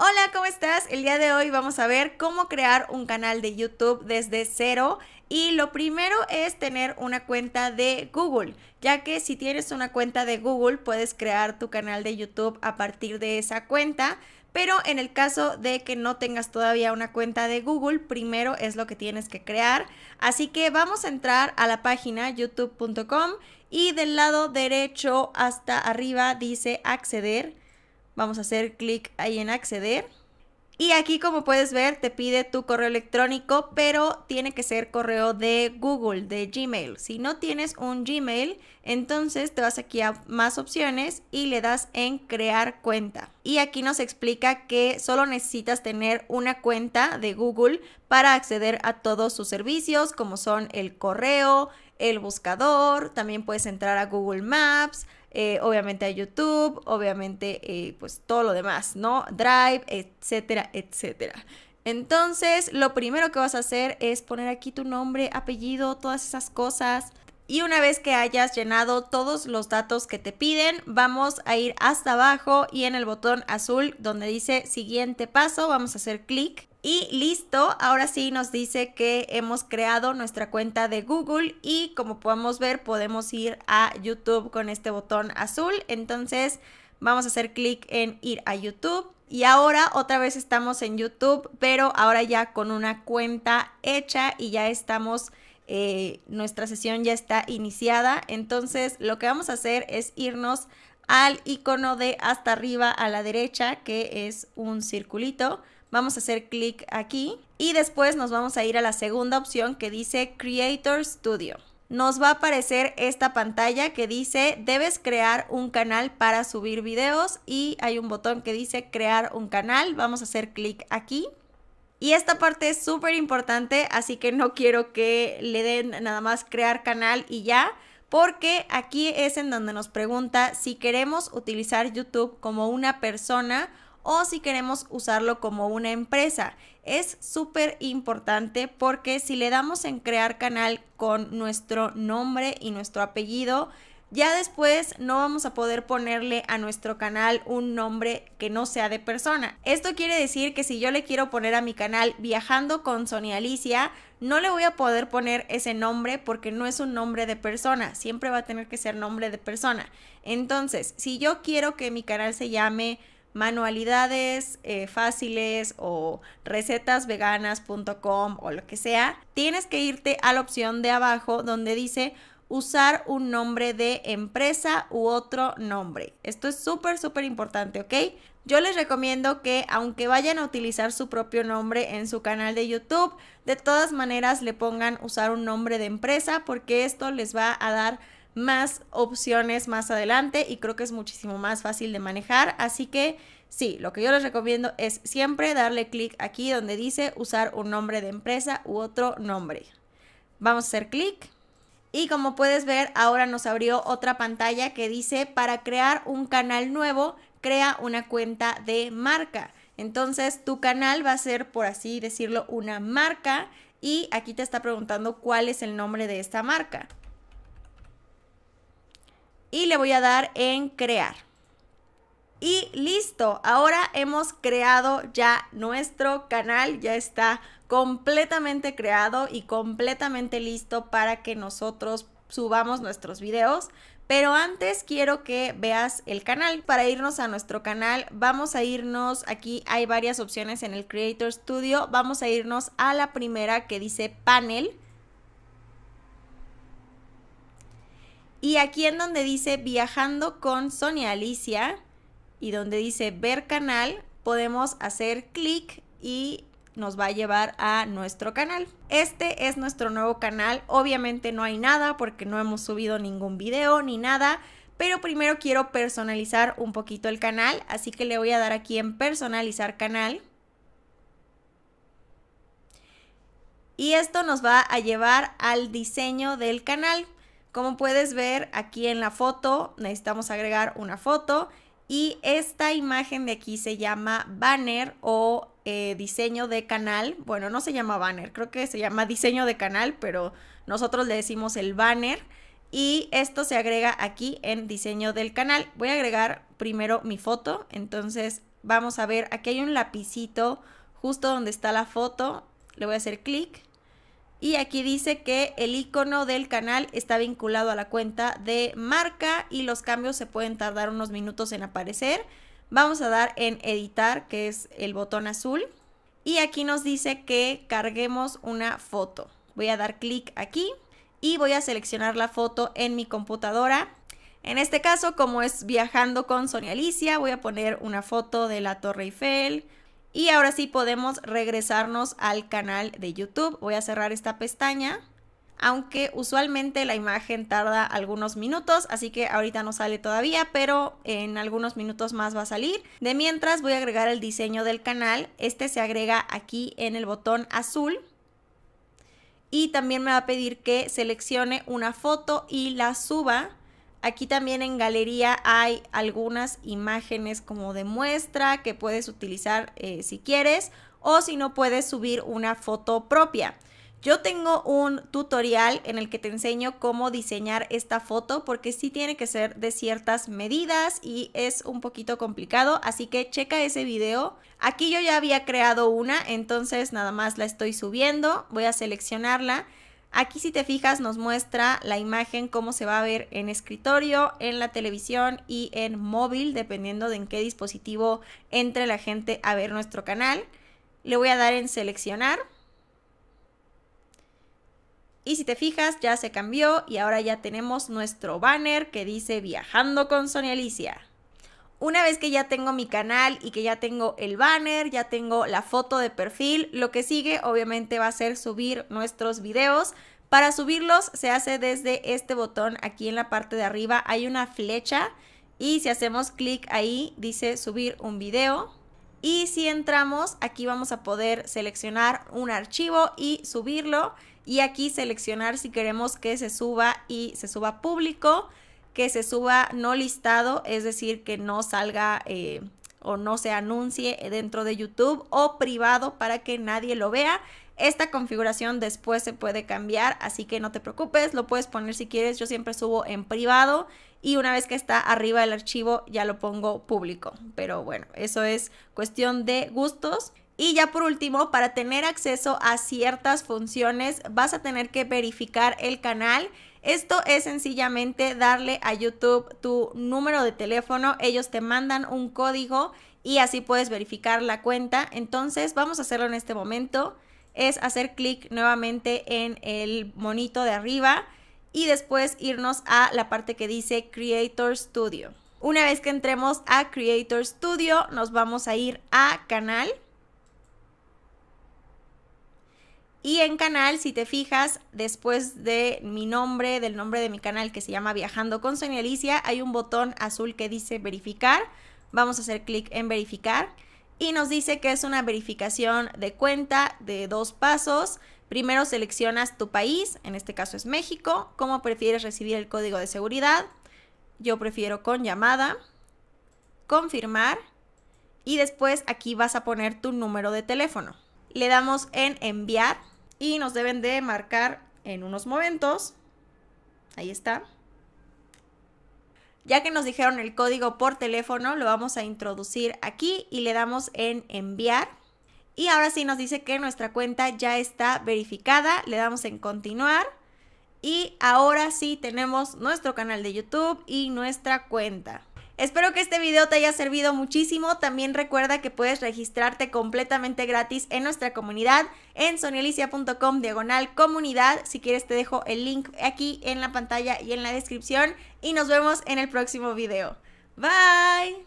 Hola, ¿cómo estás? El día de hoy vamos a ver cómo crear un canal de YouTube desde cero. Y lo primero es tener una cuenta de Google, ya que si tienes una cuenta de Google puedes crear tu canal de YouTube a partir de esa cuenta. Pero en el caso de que no tengas todavía una cuenta de Google, primero es lo que tienes que crear. Así que vamos a entrar a la página youtube.com y del lado derecho hasta arriba dice acceder Vamos a hacer clic ahí en acceder. Y aquí como puedes ver te pide tu correo electrónico, pero tiene que ser correo de Google, de Gmail. Si no tienes un Gmail, entonces te vas aquí a más opciones y le das en crear cuenta. Y aquí nos explica que solo necesitas tener una cuenta de Google para acceder a todos sus servicios, como son el correo, el buscador, también puedes entrar a Google Maps, eh, obviamente a YouTube, obviamente eh, pues todo lo demás, ¿no? Drive, etcétera, etcétera. Entonces, lo primero que vas a hacer es poner aquí tu nombre, apellido, todas esas cosas. Y una vez que hayas llenado todos los datos que te piden, vamos a ir hasta abajo y en el botón azul donde dice siguiente paso, vamos a hacer clic. Y listo, ahora sí nos dice que hemos creado nuestra cuenta de Google y como podemos ver podemos ir a YouTube con este botón azul. Entonces vamos a hacer clic en ir a YouTube. Y ahora otra vez estamos en YouTube, pero ahora ya con una cuenta hecha y ya estamos eh, nuestra sesión ya está iniciada. Entonces lo que vamos a hacer es irnos al icono de hasta arriba a la derecha, que es un circulito. Vamos a hacer clic aquí y después nos vamos a ir a la segunda opción que dice Creator Studio. Nos va a aparecer esta pantalla que dice debes crear un canal para subir videos y hay un botón que dice crear un canal. Vamos a hacer clic aquí. Y esta parte es súper importante, así que no quiero que le den nada más crear canal y ya, porque aquí es en donde nos pregunta si queremos utilizar YouTube como una persona o si queremos usarlo como una empresa. Es súper importante porque si le damos en crear canal con nuestro nombre y nuestro apellido, ya después no vamos a poder ponerle a nuestro canal un nombre que no sea de persona. Esto quiere decir que si yo le quiero poner a mi canal Viajando con Sonia Alicia, no le voy a poder poner ese nombre porque no es un nombre de persona, siempre va a tener que ser nombre de persona. Entonces, si yo quiero que mi canal se llame manualidades eh, fáciles o recetasveganas.com o lo que sea, tienes que irte a la opción de abajo donde dice usar un nombre de empresa u otro nombre. Esto es súper, súper importante, ¿ok? Yo les recomiendo que aunque vayan a utilizar su propio nombre en su canal de YouTube, de todas maneras le pongan usar un nombre de empresa porque esto les va a dar más opciones más adelante y creo que es muchísimo más fácil de manejar. Así que sí, lo que yo les recomiendo es siempre darle clic aquí donde dice usar un nombre de empresa u otro nombre. Vamos a hacer clic y como puedes ver, ahora nos abrió otra pantalla que dice para crear un canal nuevo, crea una cuenta de marca. Entonces tu canal va a ser, por así decirlo, una marca y aquí te está preguntando cuál es el nombre de esta marca. Y le voy a dar en crear. Y listo, ahora hemos creado ya nuestro canal, ya está completamente creado y completamente listo para que nosotros subamos nuestros videos. Pero antes quiero que veas el canal. Para irnos a nuestro canal vamos a irnos, aquí hay varias opciones en el Creator Studio, vamos a irnos a la primera que dice panel. Y aquí en donde dice viajando con Sonia Alicia, y donde dice ver canal, podemos hacer clic y nos va a llevar a nuestro canal. Este es nuestro nuevo canal. Obviamente no hay nada porque no hemos subido ningún video ni nada, pero primero quiero personalizar un poquito el canal, así que le voy a dar aquí en personalizar canal. Y esto nos va a llevar al diseño del canal. Como puedes ver aquí en la foto, necesitamos agregar una foto y esta imagen de aquí se llama banner o eh, diseño de canal. Bueno, no se llama banner, creo que se llama diseño de canal, pero nosotros le decimos el banner. Y esto se agrega aquí en diseño del canal. Voy a agregar primero mi foto. Entonces vamos a ver, aquí hay un lapicito justo donde está la foto. Le voy a hacer clic y aquí dice que el icono del canal está vinculado a la cuenta de marca y los cambios se pueden tardar unos minutos en aparecer. Vamos a dar en editar, que es el botón azul. Y aquí nos dice que carguemos una foto. Voy a dar clic aquí y voy a seleccionar la foto en mi computadora. En este caso, como es viajando con Sonia Alicia, voy a poner una foto de la Torre Eiffel, y ahora sí podemos regresarnos al canal de YouTube. Voy a cerrar esta pestaña, aunque usualmente la imagen tarda algunos minutos, así que ahorita no sale todavía, pero en algunos minutos más va a salir. De mientras voy a agregar el diseño del canal. Este se agrega aquí en el botón azul. Y también me va a pedir que seleccione una foto y la suba Aquí también en galería hay algunas imágenes como de muestra que puedes utilizar eh, si quieres o si no puedes subir una foto propia. Yo tengo un tutorial en el que te enseño cómo diseñar esta foto porque sí tiene que ser de ciertas medidas y es un poquito complicado, así que checa ese video. Aquí yo ya había creado una, entonces nada más la estoy subiendo, voy a seleccionarla Aquí si te fijas nos muestra la imagen cómo se va a ver en escritorio, en la televisión y en móvil, dependiendo de en qué dispositivo entre la gente a ver nuestro canal. Le voy a dar en seleccionar. Y si te fijas ya se cambió y ahora ya tenemos nuestro banner que dice Viajando con Sonia Alicia una vez que ya tengo mi canal y que ya tengo el banner, ya tengo la foto de perfil, lo que sigue obviamente va a ser subir nuestros videos. Para subirlos se hace desde este botón aquí en la parte de arriba. Hay una flecha y si hacemos clic ahí dice subir un video. Y si entramos, aquí vamos a poder seleccionar un archivo y subirlo. Y aquí seleccionar si queremos que se suba y se suba público que se suba no listado, es decir, que no salga eh, o no se anuncie dentro de YouTube o privado para que nadie lo vea. Esta configuración después se puede cambiar, así que no te preocupes, lo puedes poner si quieres, yo siempre subo en privado y una vez que está arriba el archivo ya lo pongo público. Pero bueno, eso es cuestión de gustos. Y ya por último, para tener acceso a ciertas funciones vas a tener que verificar el canal esto es sencillamente darle a YouTube tu número de teléfono, ellos te mandan un código y así puedes verificar la cuenta. Entonces vamos a hacerlo en este momento, es hacer clic nuevamente en el monito de arriba y después irnos a la parte que dice Creator Studio. Una vez que entremos a Creator Studio, nos vamos a ir a canal Y en canal, si te fijas, después de mi nombre, del nombre de mi canal que se llama Viajando con Sonia Alicia, hay un botón azul que dice verificar. Vamos a hacer clic en verificar y nos dice que es una verificación de cuenta de dos pasos. Primero seleccionas tu país, en este caso es México, cómo prefieres recibir el código de seguridad. Yo prefiero con llamada, confirmar y después aquí vas a poner tu número de teléfono. Le damos en enviar y nos deben de marcar en unos momentos. Ahí está. Ya que nos dijeron el código por teléfono, lo vamos a introducir aquí y le damos en enviar. Y ahora sí nos dice que nuestra cuenta ya está verificada. Le damos en continuar. Y ahora sí tenemos nuestro canal de YouTube y nuestra cuenta. Espero que este video te haya servido muchísimo. También recuerda que puedes registrarte completamente gratis en nuestra comunidad en sonielicia.com diagonal comunidad. Si quieres te dejo el link aquí en la pantalla y en la descripción. Y nos vemos en el próximo video. Bye.